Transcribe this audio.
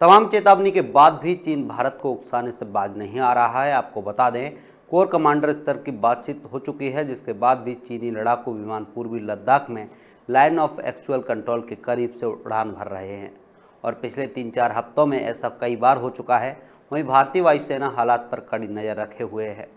तमाम चेतावनी के बाद भी चीन भारत को उकसाने से बाज नहीं आ रहा है आपको बता दें कोर कमांडर स्तर की बातचीत हो चुकी है जिसके बाद भी चीनी लड़ाकू विमान पूर्वी लद्दाख में लाइन ऑफ एक्चुअल कंट्रोल के करीब से उड़ान भर रहे हैं और पिछले तीन चार हफ्तों में ऐसा कई बार हो चुका है वहीं भारतीय वायुसेना हालात पर कड़ी नज़र रखे हुए है